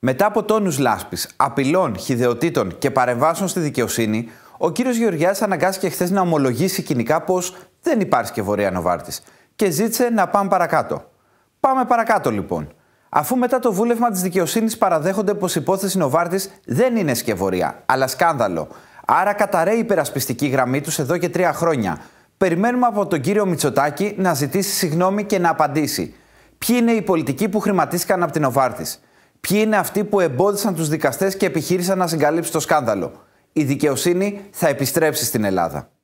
Μετά από τόνους λάσπης, απειλών, χιδεοτήτων και παρεμβάσεων στη δικαιοσύνη, ο κύριος Γεωργιά αναγκάστηκε χθες να ομολογήσει κοινικά πως δεν υπάρχει και Βορεια Νοβάρτης και ζήτησε να πάμε παρακάτω. Πάμε παρακάτω λοιπόν. Αφού μετά το βούλευμα της δικαιοσύνης παραδέχονται πως η υπόθεση Νοβάρτης δεν είναι σκευωρία, αλλά σκάνδαλο. Άρα καταραίει η υπερασπιστική γραμμή τους εδώ και τρία χρόνια. Περιμένουμε από τον κύριο Μητσοτάκη να ζητήσει συγγνώμη και να απαντήσει. Ποιοι είναι οι πολιτικοί που χρηματίστηκαν από την Νοβάρτης. Ποιοι είναι αυτοί που εμπόδισαν τους δικαστές και επιχείρησαν να συγκαλύψει το σκάνδαλο. Η δικαιοσύνη θα επιστρέψει στην Ελλάδα.